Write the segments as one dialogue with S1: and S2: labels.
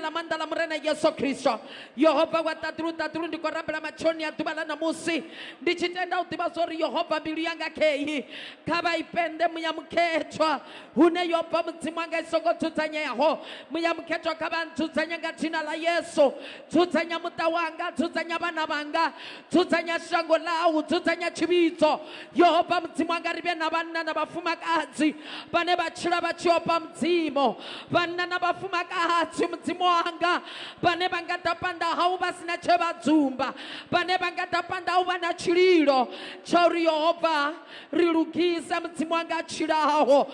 S1: jina la mrena Yesu Kristo. Yehova watatruta turundi korabla machoni ya tubala na musi. Ndichitenda utibazori Yehova mbilu yanga kehi. Kaba ipende muyamukechwa. Hune yopa mtima wanga isoko tutanyeho. Muyamukechwa kaba ntutanya nga la Yesu. Tutanya muta wanga, tutanya bana banga, tutanya shango lau, tutanya chibito. Yehova mtima ribe na banna na bafumakadzi. Bane bachira bachiopa mtimo. Banna na bafumakadzi mtimo Mwanga, vhane vha nga ḓa phanḓa ha u vha sina tshe vha dzumba vhane na tshililo tsha uri yehova ri lugise mudzimu wanga a tshilaho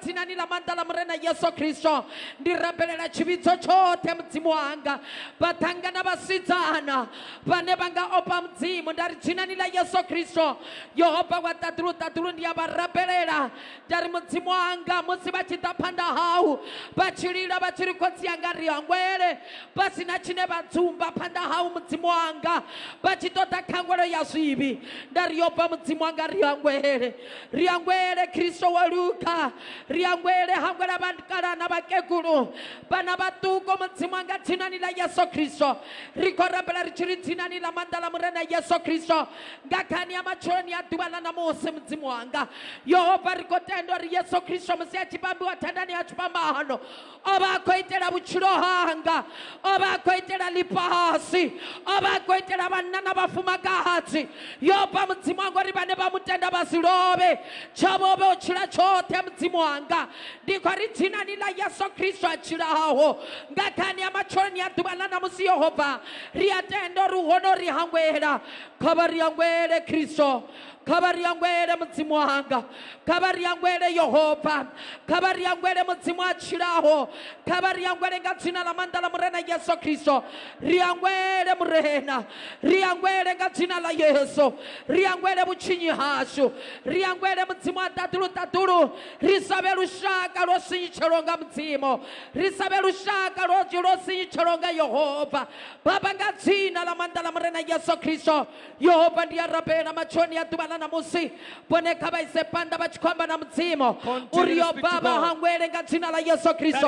S1: dzinani ḽa maanḓa ḽa murena yesu khristo ndi rabelela tshivhidzo tshoṱhe mudzimu wanga vhaṱhanga na vhasidzana vhane vha nga opa mudzimu nda ri dzinani ḽa yesu khristo yehova wa ṱaḓulu ṱaḓulu ndi ya vha rabelela nda mudzimu wanga musi vha hau vha tshi lila vha tshi riangwere pasina chine vadzumba phanda hau mudzimu wanga vha tshi ṱoḓa khangwelo ya swivhi nda ri yo bva mudzimu wanga riangwele riangwele khristo wo luka riangwele hangwela vhakalana vhakegulu vhana vhaṱuku mudzimu wanga thinani ḽa yesu khristo ri khou rabela ri tshi ri ḽa maanḓa ḽa murena yesu khristo nga khani ya matshiloni ya ḓuvha ḽa namusi mudzimu wanga yehova ri khou tenda uri yesu khristo musi a tshipambiwa thandani ya tshipambano o vha a khou itela vhutshilo abagohanga abakwetera lipahasi abakwetera banana bafumakatsi yopa mudzimu wanga uri vane vamutenda vasilobe chavovo uchila chote mudzimu wanga ndikwari dzina nila la yesu khristu achilaho ngakhani ya matholoni ya ḓuvha na namusi yehovha ri a tenda uri hono ri hangwela kwa vha ri hangwele khristo Kabari kabaryangwere mudzimu wanga kabaryangwere yehova kabaryangwere mudzimu achiraho kabaryangwere nga dzina la manda la murena yesu kristo riyangwere murena riyangwere gatina la yesu riyangwere vuchinyi hashu riyangwere mudzimu wa tatulutatulu risave lushaka lwosinyichelo nga mudzimu risave lushaka lwosinyichelo nga yehova baba nga la manda la murena yesu kristo yehova ndiyarabena machoni ya ijana na musi boneka baisepanda bachikwamba na mdzimo uriyo baba hangwere nga dzina la yesu khristu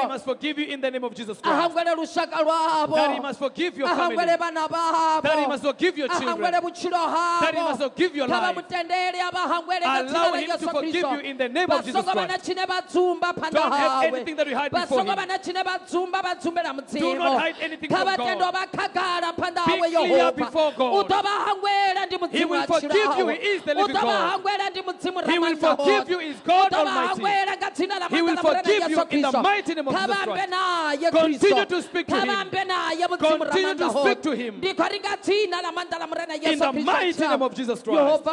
S1: ahangwere lushaka lwavo ahangwere vana vavoahangwere vutshilo havo vamutendere avahangwere nga dzina la yesu khristu vana chine vadzumba phanda hawe vasongo vana chine vadzumba vadzumbe na mudzimo kavatendo vakhagala phanda hawe yehovha u ḓo vahangwela ndi mudzimu wa tshilao living God. He will forgive you, is God Almighty. He will forgive you in the mighty name of Jesus Christ. Continue to speak to Him. Continue to speak to Him. In the mighty name of Jesus Christ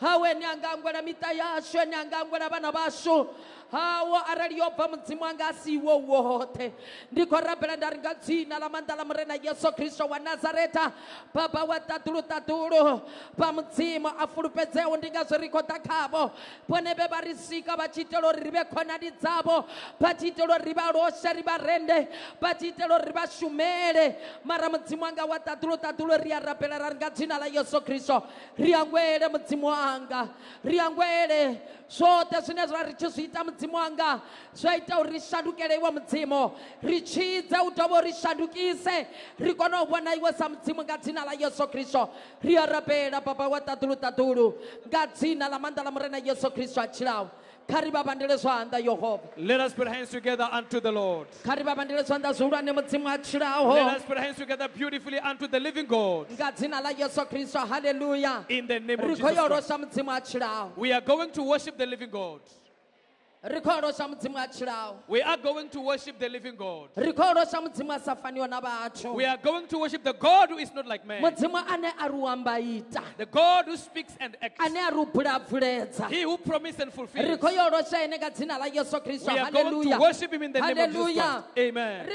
S1: hawe nyangangwera mita yashu nyangangwera vana vashu hawo arali yo bva mudzimu anga asi iwo wote ndikho rabela nda ringa dzina la manda murena yesu Kristo wa nazareta baba wa ḓaḓuluṱaḓulu tatu. mudzimu a fulufhedzeho ndi nga zwi rikhoda khavho vhone vhe vha ri sika vha tshi riba uri ri vhe khonani dzavho vha tshi itela ri vha loshe ri rende vha tshi ri shumele mara mudzimu anga wa ḓaḓuluṱaḓulu ri a rabela ra ringa dzina la yesu Kristo. ri angwele mudzimu wanga yanga ri yangwa ele zwoṱhe zwine zwa ri tshi zwi ita mudzimu wanga zwa ita uri ri shandukele iwe mudzimu ri tshi u dovha uri shandukise ri kone u vhona iwe sa mudzimu nga dzina ḽa yesu khristo ri a rabela baba wa ṱaḓulu nga dzina ḽa maanḓa ḽa murena yesu khristo a tshilaho let us put hands together unto the Lord. Let us put hands together beautifully unto the living God. In the name of Jesus Christ. We are going to worship the living God. We are going to worship the living God. We are going to worship the God who is not like man. The God who speaks and acts. He who promised and fulfills. We are going to worship him in the name of Jesus. Amen.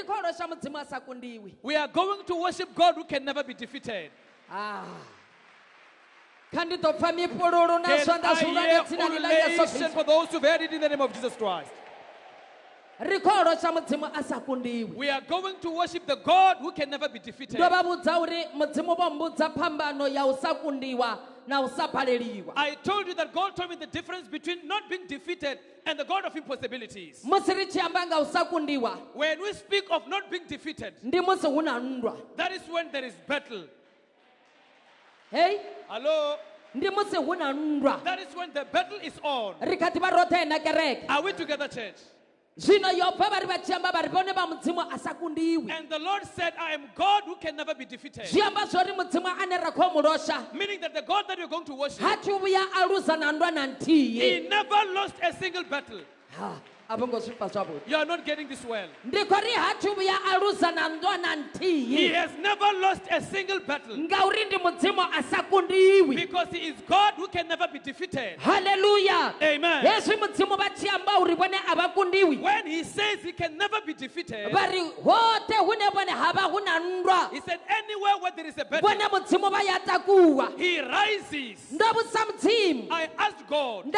S1: We are going to worship God who can never be defeated. Ah. Can I hear for those who heard it in the name of Jesus Christ? We are going to worship the God who can never be defeated. I told you that God told me the difference between not being defeated and the God of impossibilities. When we speak of not being defeated, that is when there is battle. Hey. Hello. That is when the battle is on. Are we together, church? And the Lord said, I am God who can never be defeated. Meaning that the God that you're going to worship, He never lost a single battle. You are not getting this well. He has never lost a single battle because he is God who can never be defeated. Hallelujah. Amen. When he says he can never be defeated, he said, anywhere where there is a battle, he rises. I asked God,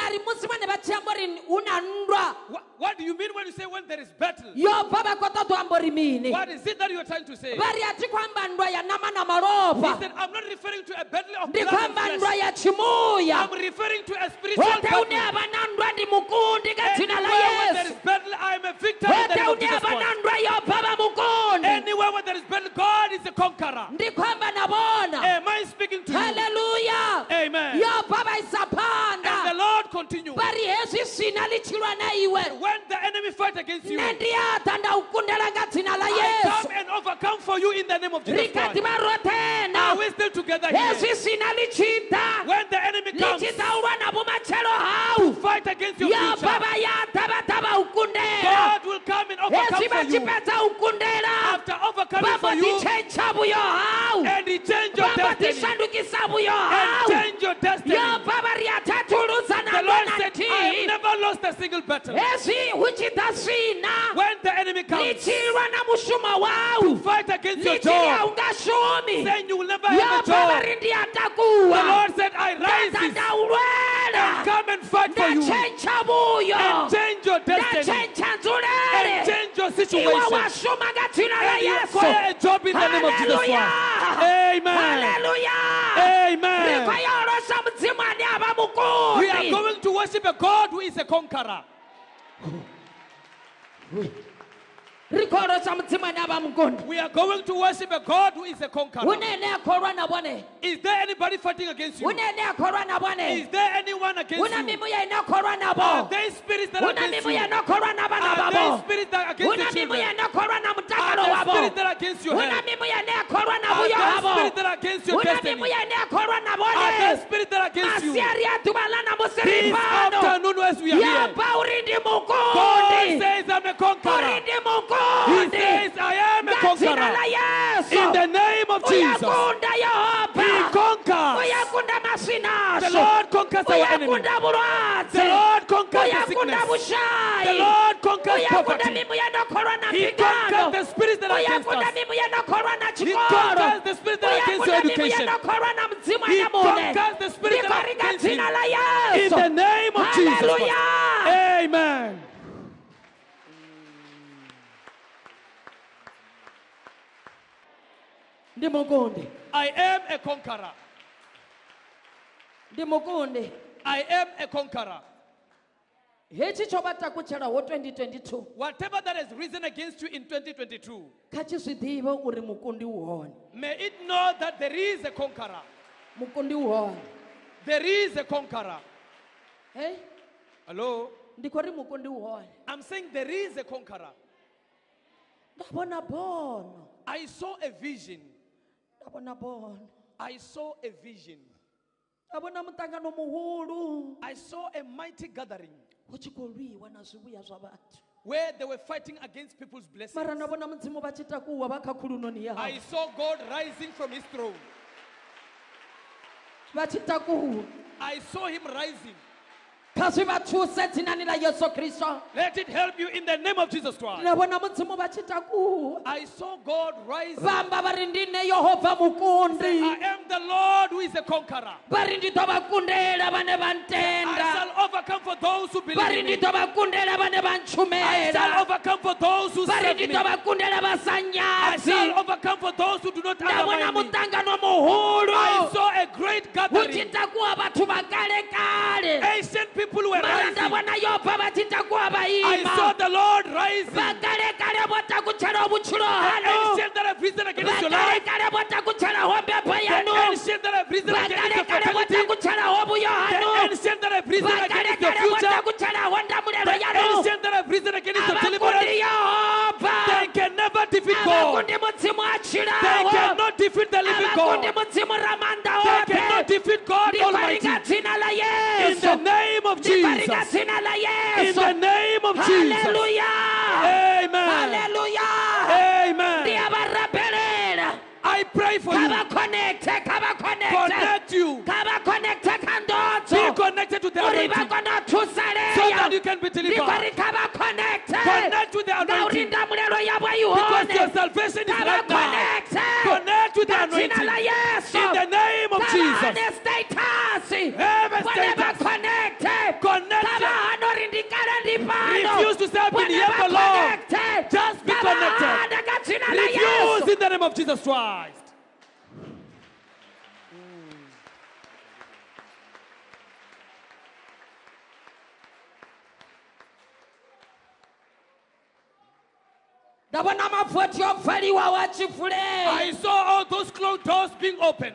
S1: what do you mean when you say when there is battle? yova vakota dyambo rimini What is it that you are trying to say? He vari hatikwamba nama na maropa said, I'm not referring to a battle of blood and ndikwamba flesh. I'm referring to a spiritual battle. une avana ndwa ndimukundi ka dzina la Anywhere where there battle, I am a victor in the name of Jesus Christ. Anywhere where there is battle, God is the conqueror. ndikwamba navona When the enemy fight against you, I come and overcome for you in the name of Jesus Christ. Are we still together here? When the enemy comes to fight against your future, God will come and overcome for you. After overcoming for you, and he changed your destiny. And change your destiny never lost a single battle. When the enemy comes to fight against your job, then you will never have a job. The Lord said, I rise and come and fight for you. And situation. job in the name of Jesus Amen. Amen. We are going to worship a God who is a conqueror. We are going to worship a God who is a conqueror. Is there anybody fighting against you? Is there anyone against you? Are there spirits that are against you? Are there spirits that are against your children? Are there spirits that are against your health? Are there spirits that are against your destiny? Are there spirits that are against you? This afternoon, purpose we are here. God says I'm a conqueror. He says I am a conqueror. In the name of Jesus. He conquers. The Lord conquers our enemies. The Lord conquers the sickness. The Lord conquers poverty. He conquers the spirit that are against us. He conquers the spirit that are against your education. He conquers the spirit that are against you. In the name of Jesus. Amen. I am a conqueror. I am a conqueror hechi chovata wo 2022 whatever that has risen against you in 2022 khachi zwiḓivhe uri mukundi u may it know that there is a conqueror mukundi u there is a conqueror hey hello ndi mukundi u i'm saying there is a conqueror nda bono i saw a vision nda bono i saw a vision nda muṱangano muhulu i saw a mighty gathering where they were fighting against people's blessings. I saw God rising from his throne. I saw him rising. Let it help you in the name of Jesus Christ. I saw God rise. Say, I am the Lord who is a conqueror. I shall overcome for those who believe in me. I shall overcome for those who serve me. I shall overcome for those who do not understand me. I saw a great gathering. Ancient people people were rising. I saw the Lord rising. that have risen against your life. that have risen against your fertility. that have risen against your future. that have risen against your deliverance. They can never defeat God. They cannot defeat the living God. They cannot defeat God the name of Jesus. In the name of Jesus. Hallelujah. Amen. Hallelujah. Amen. I pray for you. Connect, connect you. Be connected to the anointing so that you can be delivered. Connect to the anointing because your salvation is right now. Connect to the anointing in the name of Jesus. Every Refuse to stay up in the air for long. Just be connected. Refuse in the name of Jesus Christ. I saw all those closed doors being opened.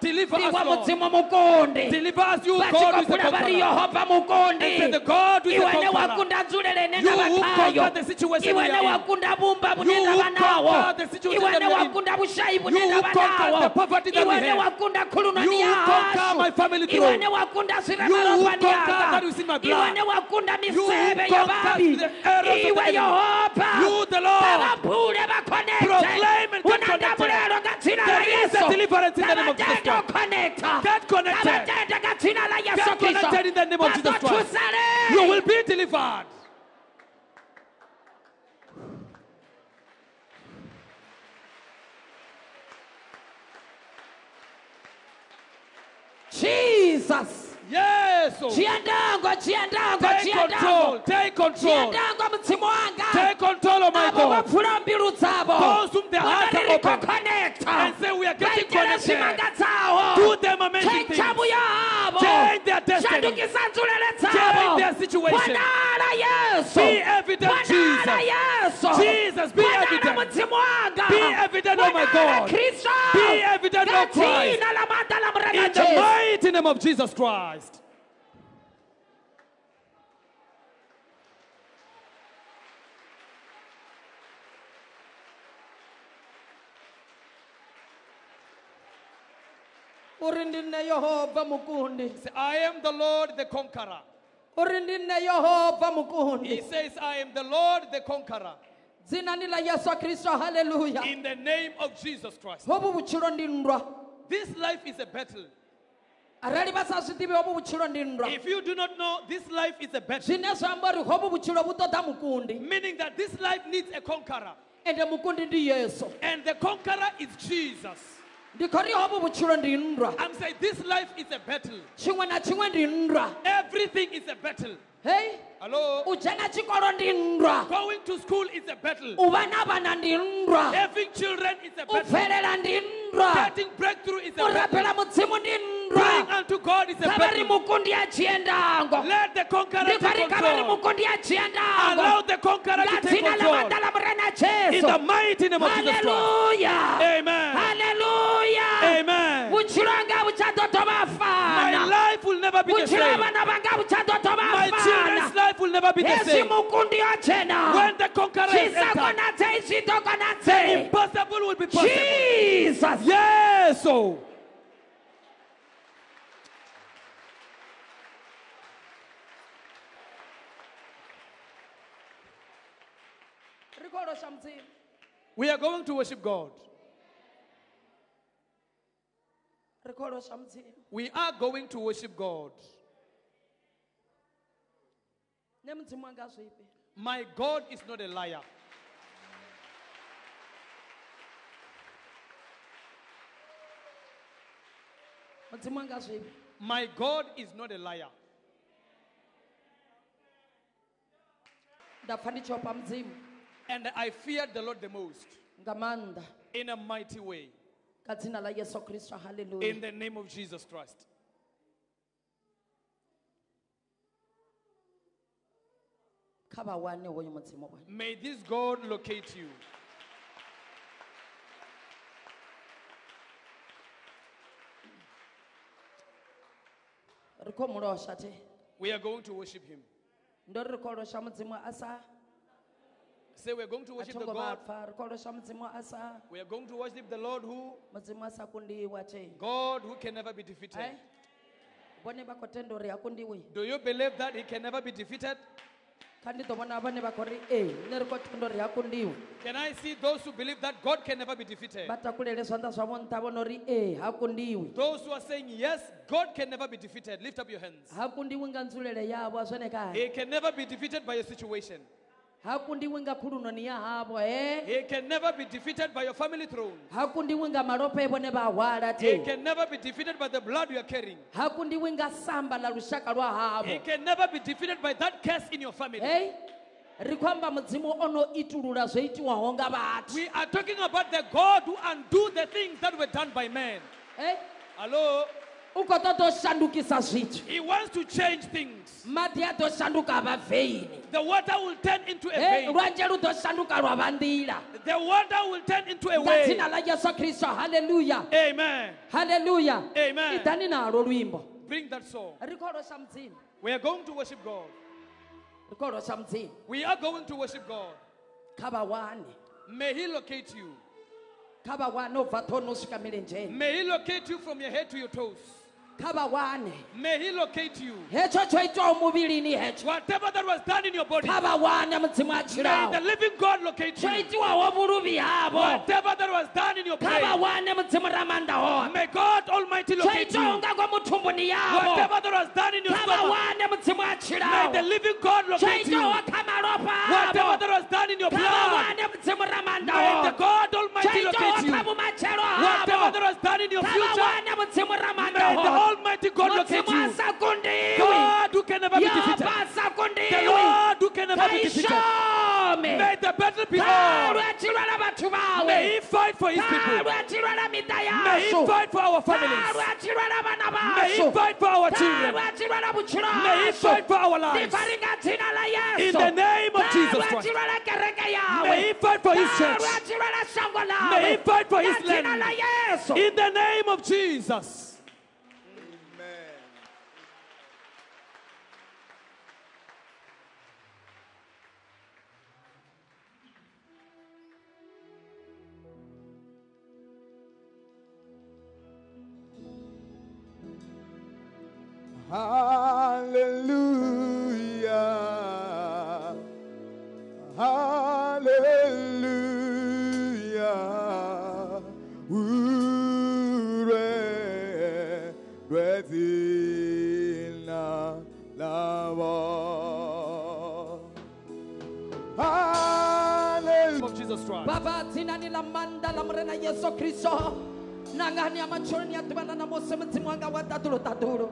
S1: Deliver ndi wa You mukundi pachifo kuna vali yehova mukundi iwene wakunda dzulele nena vakhayo iwene wakunda vumba munena vanawo iwene wakunda vushayi munena vanawo iwene wakunda khulunwani ya hashu iwene wakunda ziremarombani yanga iwene wakunda miseve ya vavi iwe yehova palaphule vakhoneka deliverance in the name of Jesus Get connected. Get connected in the name of Jesus Christ. You will be delivered. Jesus. Yes. Take control. Take control. Take control of my God. Abo bapfura mbiru dzavo. Those whom their hearts are open. Oh Connect. And say we are getting connected. Do them amazing things. Change yavo. Change their destiny. Shandukisa nzulele dzavo. Change their situation. Wanala Yesu. Be evident Jesus. Wanala Yesu. Jesus, be evident. Wanala mutsimo wanga. Be evident of oh my God. Kristo. Be evident of oh Christ. Katina la in the mighty name of Jesus Christ. I am the Lord the conqueror. He says, I am the Lord the conqueror. In the name of Jesus Christ. This life is a battle. If you do not know this life is a battle, meaning that this life needs a conqueror. And the conqueror is Jesus. I'm saying this life is a battle. Everything is a battle. Hey. Hello? Going to school is a battle. Having children is a battle. Getting breakthrough is a battle. kavali mukundi achiendangwa ndikwari mukundi achiendangwa la mandala murena jesu vuchilo anga vuchadodovafana vana vanga vuchadodovafanaesi mukundi yochena jesus yes, oh. We are going to worship God. We are going to worship God. My God is not a liar. My God is not a liar. And I feared the Lord the most. Ngamanda. In a mighty way. Hallelujah. In the name of Jesus Christ. May this God locate you. We are going to worship him. Say we're going to worship the God. We are going to worship the Lord who God who can never be defeated. Do you believe that he can never be defeated? Can I see those who believe that God can never be defeated? Those who are saying, Yes, God can never be defeated, lift up your hands. He can never be defeated by your situation. Eh? he can never be defeated by your family throne he can never be defeated by the blood you are carrying he can never be defeated by that curse in your family hey? we are talking about the god who undo the things that were done by men. hey? hello he wants to change things. The water will turn into a eh, vein. The water will turn into a way. Hallelujah. Amen. Hallelujah. Amen. Bring that song. We are going to worship God. We are going to worship God. May He locate you. May He locate you from your head to your toes kabawane may he locate you hetsho tsho itwaho ni hetsho whatever that was done in your body kabawane mudzimu a may the living god locate you tsho itiwaho vhuluvhi havho whatever that was done in your body. kabawane mudzimu ramanda hone may god almighty locate you tsho itiwaho nga ngomu thumbuni yavho whatever that was done in your body. kabawane mudzimu a may the living god locate you tsho itiwaho Whatever that was done in your blood, may the God Almighty locate you. Whatever that was done in your future, may the Almighty God locate you. God who can never be defeated. The Lord who can never be defeated. May the battle be on. May He fight for His people. May He fight for our families. May He fight for our children. May He fight for our lives. In the name Jesus Christ. May he fight for his church. May he fight for his land. In the name of Jesus. Baba, ni la manda la murena Yesu Kristo. Na ngani ya machoni ya na mose mdzimu wanga wa tatulo tatulo.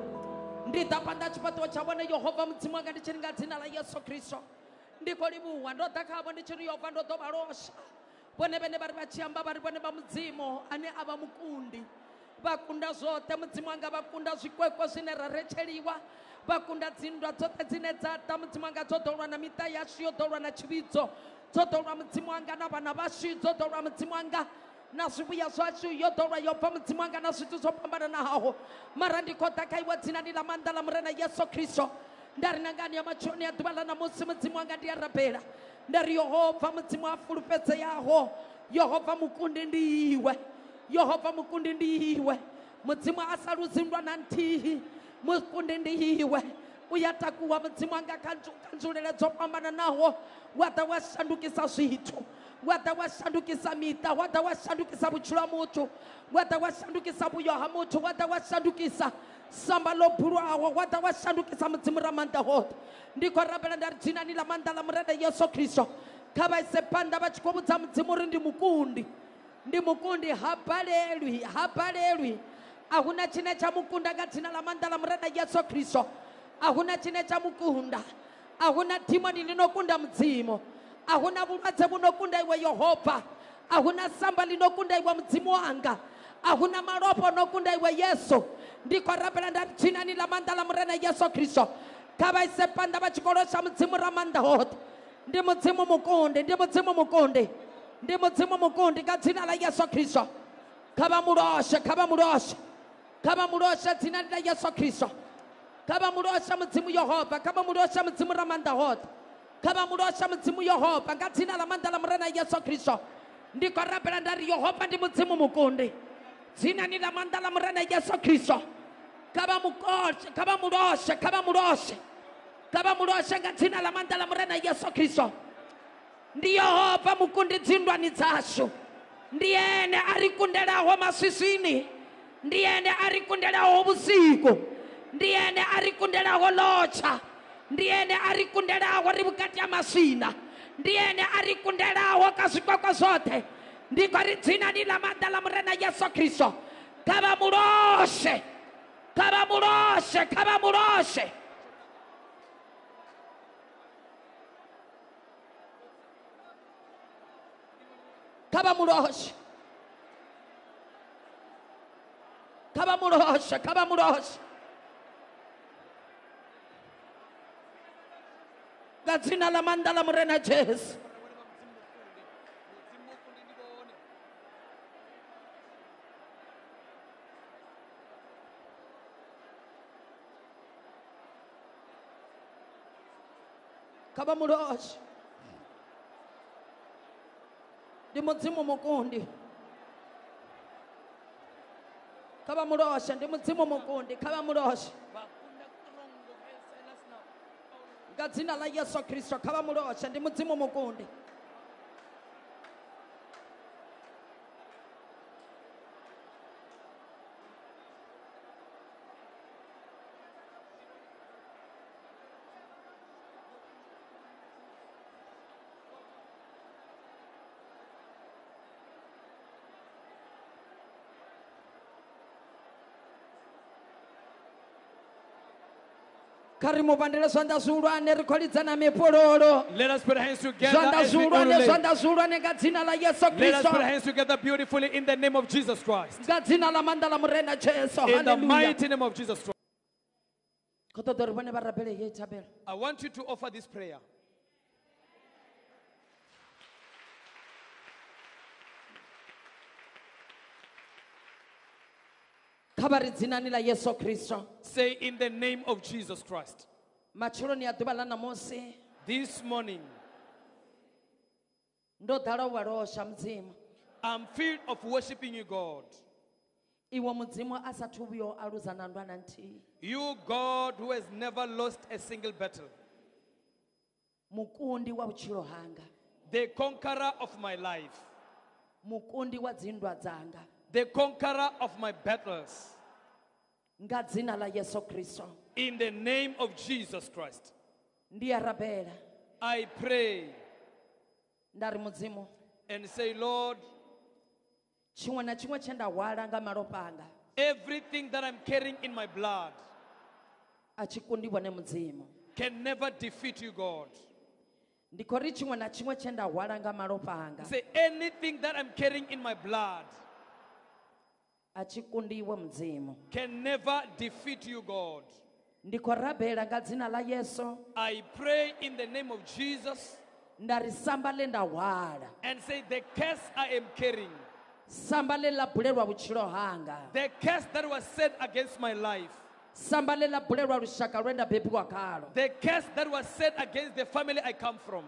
S1: Ndi tapanda chipatuwa cha wana Yehova mdzimu wanga ndi chiri nga la Yesu Kristo. Ndiko kolibu ndo takavo ndi chiri Yehova ndo tobalosha. Vone vene vari vachiyamba vari vone va mudzimu ane ava mukundi. Vakunda zvote mudzimu wanga vakunda zvikwekwe zvine rarecheliwa. Vakunda dzindwa dzote dzine dzata mudzimu wanga dzo dolwa na mita yashu yo dolwa na chividzo. Totora mtimwanga na banabashi totora mtimwanga nasubuya swashu yotora yopfa mtimwanga na swithu swo pambana na haho mara ndi kota kha iwe dzina ndi la maanḓa ḽa murena yesu khristo nda ri nangani ya machoni ya ḓuvha ḽa namusi mtimwanga ndi ya rabela nda ri yehova mtimu a fulufhedzeyaho yehova mukundi ndi iwe yehova mukundi ndi iwe mudzimu a sa luzindwa na nthihi mukundi ndi iwe uyatakuwa mudzimu anga kanzulele dzo fhambananaho wa ḓa wa shandukisa zwithu wa ḓa wa shandukisa miṱa wa wa muthu wa ḓa wa ha muthu wa ḓa samba ḽo bulwaho wa mudzimu ra maanḓa hoṱhe ndi rabela nda ri dzhinani ḽa maanḓa ḽa murenda yesu khristo kha vha ise phanḓa vha tshi khou mudzimu uri ndi mukundi ndi mukundi ha balelwi ha balelwi a huna tshine tsha mukunda nga dzina ḽa maanḓa ḽa murenda yesu khristo ahuna chine chamukunda ahuna dhimoni linokunda mudzimu ahuna vulwadze vunokunda iwe yehovha ahuna samba linokunda iwe mudzimu wanga ahuna malopo anokunda iwe yesu ndikorapela nda dzina la manda la murene yesu kristo kha vaise panda va tshikolo xa mudzimu ra manda ote ndi mudzimu mukundi ndi mudzimu mukundi ndi mudzimu mukundi ka dzina la yesu kristo kha va muloshe kha va muloshe kha va muloshe la yesu kristo kaba vha mu losha mudzimu yehova kha vha mu losha mudzimu ra maanḓa hoṱhe kha vha mu losha mudzimu yehova nga dzina ḽa maanḓa ḽa murena yesu khristo ndi khou rabela ndari ri yehova ndi mudzimu mukundi dzina ni ḽa maanḓa ḽa murena yesu khristo kha vha kaba loshe kha vha mu loshe kha vha mu loshe kha vha mu loshe nga dzina ḽa maanḓa ḽa murena yesu khristo ndi yehova mukundi dzinndwani dzashu ndi ene a ri kundelaho maswiswini ndi ene ari ri kundelaho vhusiku ndi ene ari kundelaho lotsha ndi ene ari kundelaho ri vhukati ha maswina ndi ene ari kundelaho ka zwikoko zwoṱhe ndi khori dzina ni ḽa maanḓa ḽa murena yesu khristo kha vha muloshe kha vha muloshe kha vha muloshe kha vha muloshe kha vha muloshe kha vha muloshe ka dzina la mani la murena jesu kha vha muloshi ndi mudzimu mukundi kha vha muloshe ndi mudzimu mukundi kha vha nga dzina la yesu khristu kha vha mulosha ndi mudzimu mukundi karimupandire zvandazuulwane rikholidzana mipololo zvandazuulwane zvandazuulwane nga dzina la yesu kristo nga dzina the mighty name of Jesus Christ. I want you to offer this prayer. ḽa Say, in the name of Jesus Christ. This morning, I'm filled of worshiping you, God. You, God, who has never lost a single battle, mukundi wa the conqueror of my life, mukundi wa the conqueror of my battles. In the name of Jesus Christ, Dear a I pray and say, Lord, everything that I'm carrying in my blood can never defeat you, God. na nda Say, anything that I'm carrying in my blood achikundiwe mdzimu can never defeat you god ndikhorabela nga dzina la yesu i pray in the name of jesus ndarisamba le ndahwala and say the curse i am carrying samba le vutshilo hanga the curse that was set against my life samba le lushaka lwe ndabebiwa khalo the curse that was set against the family i come from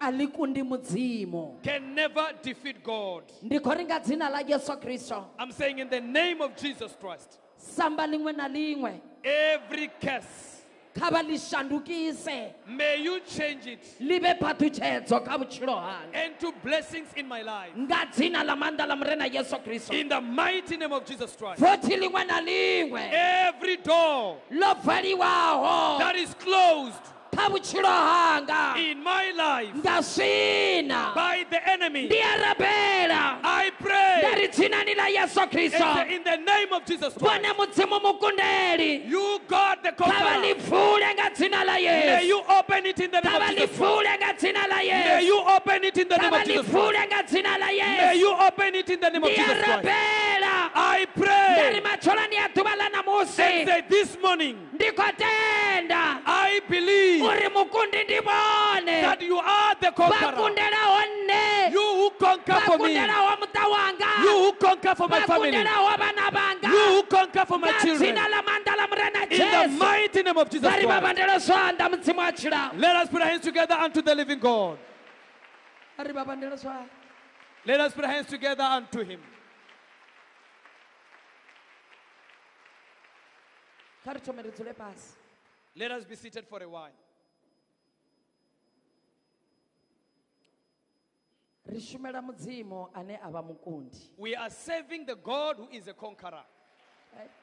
S1: alikundi kundi can never defeat God.
S2: ndi dzina ḽa
S1: yesu khristo I'm saying in the name of Jesus Christ, samba ḽiṅwe na ḽiṅwe every curse, kha shanduki ḽi may you change it ḽi vhe phaṱhutshedzo kha vhutshilo hanga into blessings in my life. ḽa ḽa In the mighty name of Jesus Christ, every door ḽo valiwaho that is closed, in my life sin by the enemy i pray in the name of jesus christ you god the tava may you open it in the name of Jesus. may you open it in the name of jesus may you open it in the name of jesus christ i and say this morning I believe that you are the conqueror. You who conquer for me. You who conquer for my family. You who conquer for my children. In the mighty name of Jesus Christ. Let us put our hands together unto the living God. Let us put our hands together unto him. Let us be seated for a while. we are serving the god who is a conqueror right? Eh?